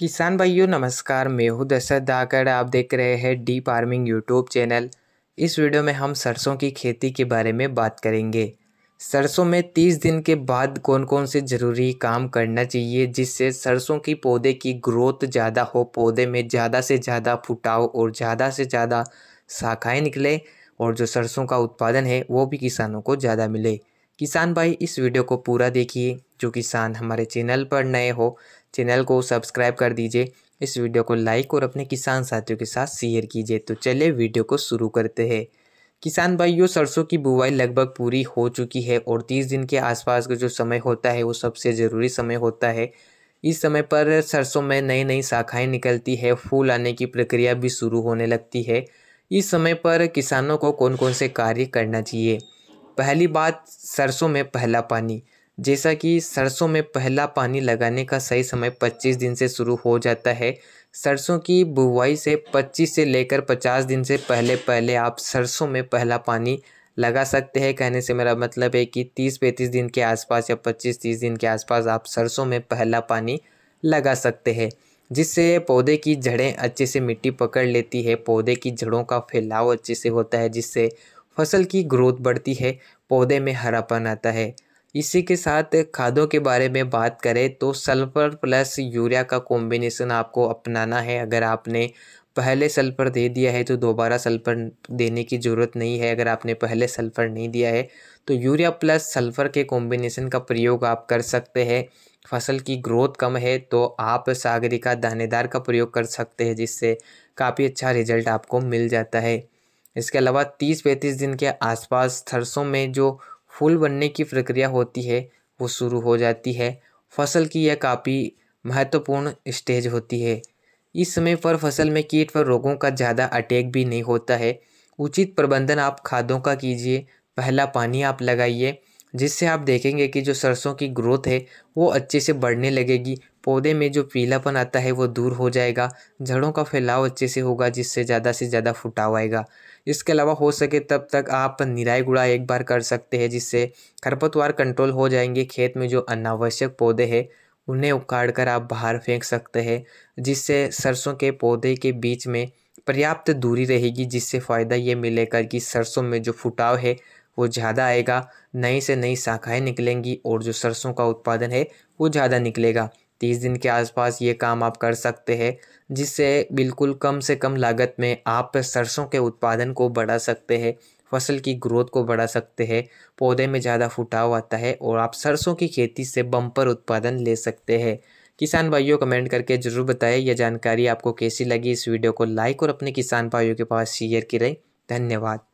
किसान भाइयों नमस्कार मैं हूँ दशरथ धाकड़ आप देख रहे हैं डी फार्मिंग यूट्यूब चैनल इस वीडियो में हम सरसों की खेती के बारे में बात करेंगे सरसों में तीस दिन के बाद कौन कौन से ज़रूरी काम करना चाहिए जिससे सरसों की पौधे की ग्रोथ ज़्यादा हो पौधे में ज़्यादा से ज़्यादा फुटाव और ज़्यादा से ज़्यादा शाखाएँ निकले और जो सरसों का उत्पादन है वो भी किसानों को ज़्यादा मिले किसान भाई इस वीडियो को पूरा देखिए जो किसान हमारे चैनल पर नए हो चैनल को सब्सक्राइब कर दीजिए इस वीडियो को लाइक और अपने किसान साथियों के साथ शेयर कीजिए तो चलिए वीडियो को शुरू करते हैं किसान भाइयों सरसों की बुवाई लगभग पूरी हो चुकी है और तीस दिन के आसपास का जो समय होता है वो सबसे ज़रूरी समय होता है इस समय पर सरसों में नई नई शाखाएँ निकलती है फूल आने की प्रक्रिया भी शुरू होने लगती है इस समय पर किसानों को कौन कौन से कार्य करना चाहिए पहली बात सरसों में पहला पानी जैसा कि सरसों में पहला पानी लगाने का सही समय 25 दिन से शुरू हो जाता है सरसों की बुवाई से 25 से लेकर 50 दिन से पहले पहले आप सरसों में पहला पानी लगा सकते हैं कहने से मेरा मतलब है कि 30 पैंतीस दिन के आसपास या 25-30 दिन के आसपास आप सरसों में पहला पानी लगा सकते हैं जिससे पौधे की जड़ें अच्छे से मिट्टी पकड़ लेती है पौधे की जड़ों का फैलाव अच्छे से होता है जिससे फसल की ग्रोथ बढ़ती है पौधे में हरापन आता है इसी के साथ खादों के बारे में बात करें तो सल्फ़र प्लस यूरिया का कॉम्बिनेसन आपको अपनाना है अगर आपने पहले सल्फ़र दे दिया है तो दोबारा सल्फ़र देने की ज़रूरत नहीं है अगर आपने पहले सल्फ़र नहीं दिया है तो यूरिया प्लस सल्फ़र के कॉम्बिनेसन का प्रयोग आप कर सकते हैं फसल की ग्रोथ कम है तो आप सागरिका दानेदार का प्रयोग कर सकते हैं जिससे काफ़ी अच्छा रिजल्ट आपको मिल जाता है इसके अलावा तीस पैंतीस दिन के आसपास सरसों में जो फूल बनने की प्रक्रिया होती है वो शुरू हो जाती है फसल की यह काफ़ी महत्वपूर्ण स्टेज होती है इस समय पर फसल में कीट व रोगों का ज़्यादा अटैक भी नहीं होता है उचित प्रबंधन आप खादों का कीजिए पहला पानी आप लगाइए जिससे आप देखेंगे कि जो सरसों की ग्रोथ है वो अच्छे से बढ़ने लगेगी पौधे में जो पीलापन आता है वो दूर हो जाएगा जड़ों का फैलाव अच्छे से होगा जिससे ज़्यादा से ज़्यादा फुटाव आएगा इसके अलावा हो सके तब तक आप निराई गुड़ा एक बार कर सकते हैं जिससे खरपतवार कंट्रोल हो जाएंगे खेत में जो अनावश्यक पौधे हैं उन्हें उखाड़ कर आप बाहर फेंक सकते हैं जिससे सरसों के पौधे के बीच में पर्याप्त दूरी रहेगी जिससे फ़ायदा ये मिलेगा कि सरसों में जो फुटाव है वो ज़्यादा आएगा नई से नई शाखाएं निकलेंगी और जो सरसों का उत्पादन है वो ज़्यादा निकलेगा तीस दिन के आसपास ये काम आप कर सकते हैं जिससे बिल्कुल कम से कम लागत में आप सरसों के उत्पादन को बढ़ा सकते हैं फसल की ग्रोथ को बढ़ा सकते हैं पौधे में ज़्यादा फुटाव आता है और आप सरसों की खेती से बम्पर उत्पादन ले सकते हैं किसान भाइयों कमेंट करके ज़रूर बताएं यह जानकारी आपको कैसी लगी इस वीडियो को लाइक और अपने किसान भाइयों के पास शेयर करें धन्यवाद